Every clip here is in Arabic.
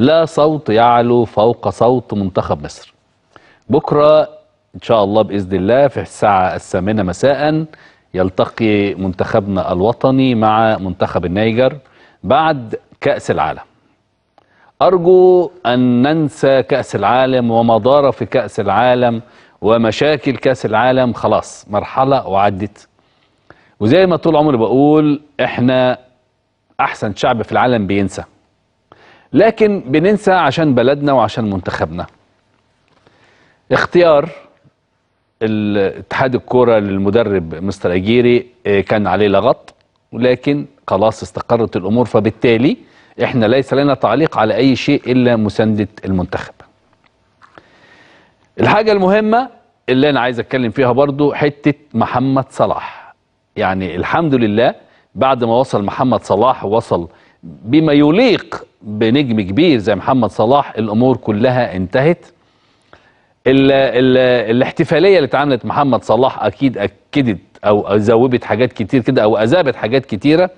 لا صوت يعلو فوق صوت منتخب مصر بكرة إن شاء الله بإذن الله في الساعة الثامنة مساء يلتقي منتخبنا الوطني مع منتخب النيجر بعد كأس العالم أرجو أن ننسى كأس العالم وما دار في كأس العالم ومشاكل كأس العالم خلاص مرحلة وعدت وزي ما طول عمري بقول إحنا أحسن شعب في العالم بينسى لكن بننسى عشان بلدنا وعشان منتخبنا اختيار اتحاد الكوره للمدرب مستر اجيري آه، كان عليه لغط ولكن خلاص استقرت الامور فبالتالي احنا ليس لنا تعليق على اي شيء الا مسانده المنتخب الحاجه المهمه اللي انا عايز اتكلم فيها برضو حته محمد صلاح يعني الحمد لله بعد ما وصل محمد صلاح وصل بما يليق بنجم كبير زي محمد صلاح الامور كلها انتهت الـ الـ الاحتفاليه اللي اتعملت محمد صلاح اكيد اكدت او ذوبت حاجات كتير كده او اذابت حاجات كتيره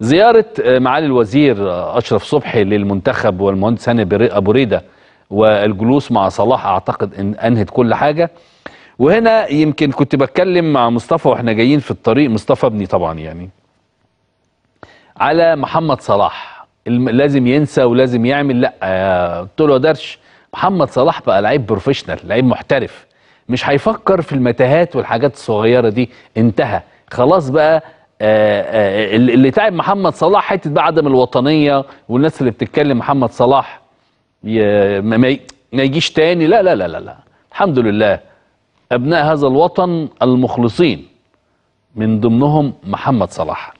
زياره آه، معالي الوزير آه، اشرف صبحي للمنتخب والمهندس هاني ابو ريده والجلوس مع صلاح اعتقد ان انهت كل حاجه وهنا يمكن كنت بتكلم مع مصطفى واحنا جايين في الطريق مصطفى ابني طبعا يعني على محمد صلاح لازم ينسى ولازم يعمل لا آه، قلت له درش محمد صلاح بقى لعيب بروفيشنال لعيب محترف مش هيفكر في المتاهات والحاجات الصغيره دي انتهى خلاص بقى آآ آه، آآ آه، اللي تعب محمد صلاح حته بقى عدم الوطنيه والناس اللي بتتكلم محمد صلاح ما يجيش تاني لا لا لا, لا. الحمد لله ابناء هذا الوطن المخلصين من ضمنهم محمد صلاح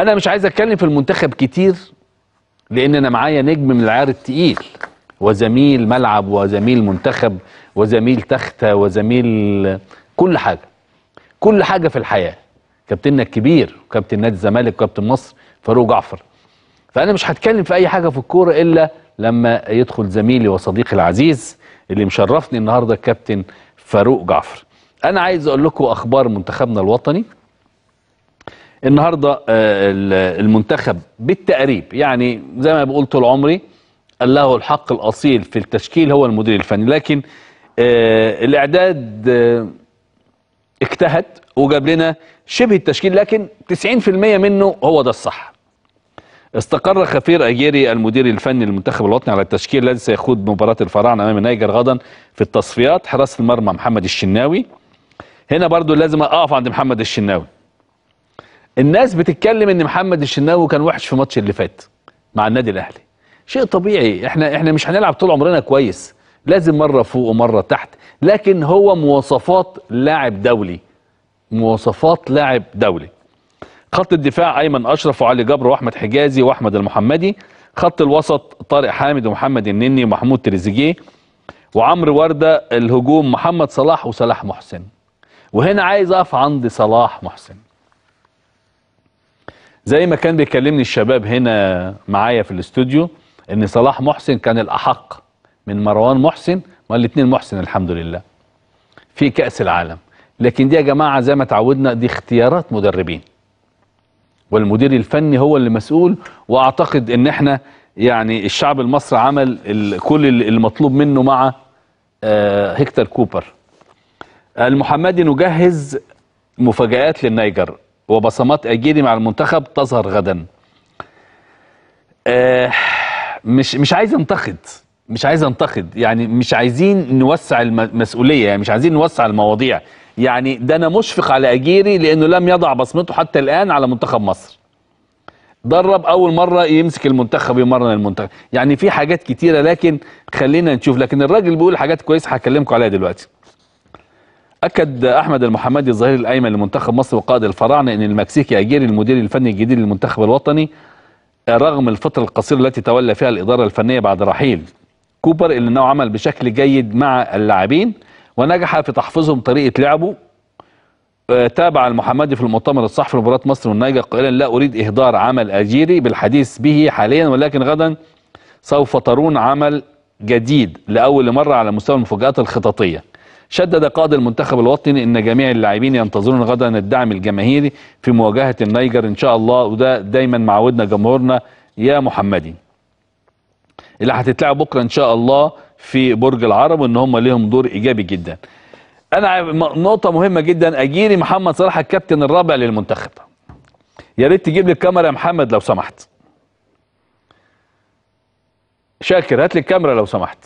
انا مش عايز اتكلم في المنتخب كتير لان انا معايا نجم من العيار التقيل وزميل ملعب وزميل منتخب وزميل تختة وزميل كل حاجة كل حاجة في الحياة كابتننا الكبير وكابتن نادي الزمالك وكابتن مصر فاروق جعفر فأنا مش هتكلم في أي حاجة في الكورة إلا لما يدخل زميلي وصديقي العزيز اللي مشرفني النهاردة الكابتن فاروق جعفر أنا عايز أقول لكم أخبار منتخبنا الوطني النهارده آه، المنتخب بالتقريب يعني زي ما بقول طول عمري قال له الحق الاصيل في التشكيل هو المدير الفني لكن آه، الاعداد آه، اجتهد وجاب لنا شبه التشكيل لكن 90% منه هو ده الصح استقر خفير اجيري المدير الفني للمنتخب الوطني على التشكيل الذي سيخوض مباراه الفراعنه امام نيجر غدا في التصفيات حراسه المرمى محمد الشناوي هنا برضو لازم اقف عند محمد الشناوي الناس بتتكلم ان محمد الشناوي كان وحش في ماتش اللي فات مع النادي الاهلي شيء طبيعي احنا احنا مش هنلعب طول عمرنا كويس لازم مره فوق ومره تحت لكن هو مواصفات لاعب دولي مواصفات لاعب دولي خط الدفاع ايمن اشرف وعلي جبر واحمد حجازي واحمد المحمدي خط الوسط طارق حامد ومحمد النني ومحمود تريزيجيه وعمرو ورده الهجوم محمد صلاح وصلاح محسن وهنا عايز اقف عند صلاح محسن زي ما كان بيكلمني الشباب هنا معايا في الاستوديو ان صلاح محسن كان الاحق من مروان محسن ما الاثنين محسن الحمد لله في كاس العالم لكن دي يا جماعه زي ما اتعودنا دي اختيارات مدربين والمدير الفني هو اللي مسؤول واعتقد ان احنا يعني الشعب المصري عمل كل المطلوب منه مع هكتور آه، كوبر المحمدي نجهز مفاجآت للنيجر وبصمات أجيري مع المنتخب تظهر غدا آه مش مش عايز انتقد مش عايز انتقد يعني مش عايزين نوسع المسؤوليه يعني مش عايزين نوسع المواضيع يعني ده انا مشفق على اجيري لانه لم يضع بصمته حتى الان على منتخب مصر درب اول مره يمسك المنتخب يمرن المنتخب يعني في حاجات كتيره لكن خلينا نشوف لكن الراجل بيقول حاجات كويسه هكلمكم عليها دلوقتي أكد أحمد المحمدي الظهير الأيمن لمنتخب مصر وقائد الفراعنة أن المكسيكي أجيري المدير الفني الجديد للمنتخب الوطني رغم الفترة القصيرة التي تولى فيها الإدارة الفنية بعد رحيل كوبر اللي أنه عمل بشكل جيد مع اللاعبين ونجح في تحفيظهم طريقة لعبه آه، تابع المحمدي في المؤتمر الصحفي لمباراة مصر والنيجر قائلا لا أريد إهدار عمل أجيري بالحديث به حاليا ولكن غدا سوف ترون عمل جديد لأول مرة على مستوى المفاجآت الخططية شدد قائد المنتخب الوطني ان جميع اللاعبين ينتظرون غدا الدعم الجماهيري في مواجهه النيجر ان شاء الله وده دايما معودنا جمهورنا يا محمدي اللي هتتلعب بكره ان شاء الله في برج العرب وان هم ليهم دور ايجابي جدا انا نقطه مهمه جدا اجيري محمد صلاح الكابتن الرابع للمنتخب يا ريت تجيب لي الكاميرا يا محمد لو سمحت شاكر هات لي الكاميرا لو سمحت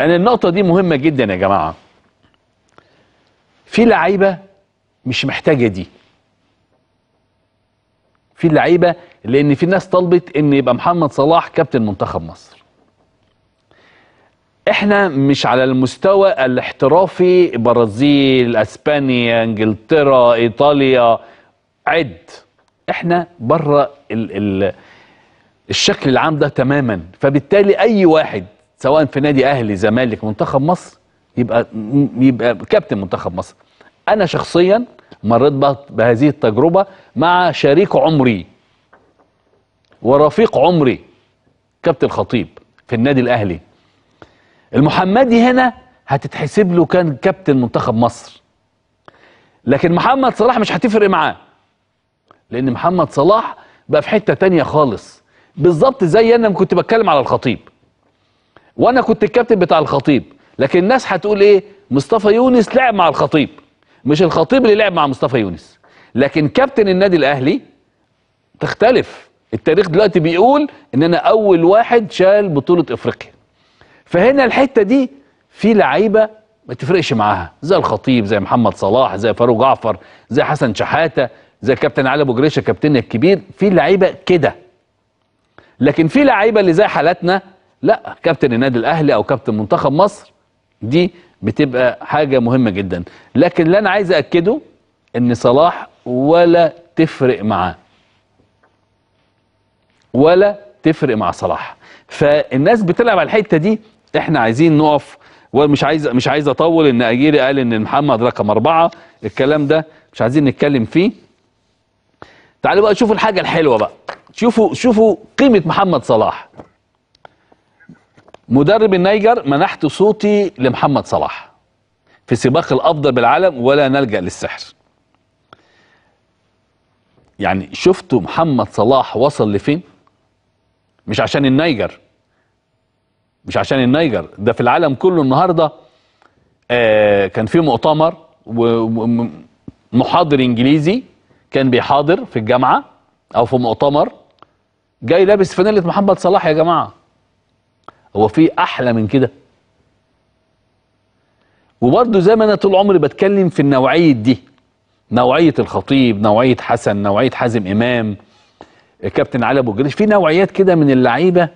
انا النقطه دي مهمه جدا يا جماعه في لعيبه مش محتاجه دي في لعيبه لان في ناس طلبت ان يبقى محمد صلاح كابتن منتخب مصر احنا مش على المستوى الاحترافي برازيل اسبانيا انجلترا ايطاليا عد احنا بره ال ال الشكل العام ده تماما فبالتالي اي واحد سواء في نادي اهلي زمالك منتخب مصر يبقى يبقى كابتن منتخب مصر انا شخصيا مريت بهذه التجربه مع شريك عمري ورفيق عمري كابتن خطيب في النادي الاهلي المحمدي هنا هتتحسب له كان كابتن منتخب مصر لكن محمد صلاح مش هتفرق معاه لان محمد صلاح بقى في حته تانية خالص بالظبط زي انا كنت بتكلم على الخطيب وانا كنت الكابتن بتاع الخطيب لكن الناس هتقول ايه مصطفى يونس لعب مع الخطيب مش الخطيب اللي لعب مع مصطفى يونس لكن كابتن النادي الاهلي تختلف التاريخ دلوقتي بيقول ان انا اول واحد شال بطوله افريقيا فهنا الحته دي في لعيبه ما تفرقش معاها زي الخطيب زي محمد صلاح زي فاروق جعفر زي حسن شحاته زي كابتن علي ابو جريشه كابتننا الكبير في لعيبه كده لكن في لعيبه اللي زي حالاتنا لا كابتن النادي الاهلي او كابتن منتخب مصر دي بتبقى حاجة مهمة جدا لكن اللي أنا عايز أكده إن صلاح ولا تفرق معاه ولا تفرق مع صلاح فالناس بتلعب على الحتة دي إحنا عايزين نقف ومش عايز مش عايز اطول ان اجيري قال ان محمد رقم اربعه الكلام ده مش عايزين نتكلم فيه تعالوا بقى شوفوا الحاجه الحلوه بقى شوفوا شوفوا قيمه محمد صلاح مدرب النيجر منحت صوتي لمحمد صلاح في سباق الافضل بالعالم ولا نلجا للسحر يعني شفتوا محمد صلاح وصل لفين مش عشان النيجر مش عشان النيجر ده في العالم كله النهارده آه كان في مؤتمر ومحاضر انجليزي كان بيحاضر في الجامعه او في مؤتمر جاي لابس فانيله محمد صلاح يا جماعه هو في احلى من كده وبرضه زي ما انا طول عمري بتكلم في النوعيه دي نوعيه الخطيب نوعيه حسن نوعيه حازم امام كابتن علي ابو جريش في نوعيات كده من اللعيبه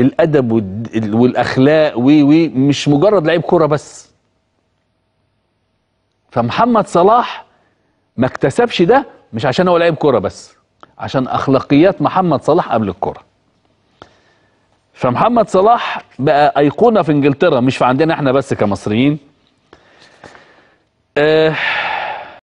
الادب والاخلاق و و مش مجرد لعيب كوره بس فمحمد صلاح ما اكتسبش ده مش عشان هو لعيب كوره بس عشان اخلاقيات محمد صلاح قبل الكوره فمحمد صلاح بقى ايقونه في انجلترا مش في عندنا احنا بس كمصريين آه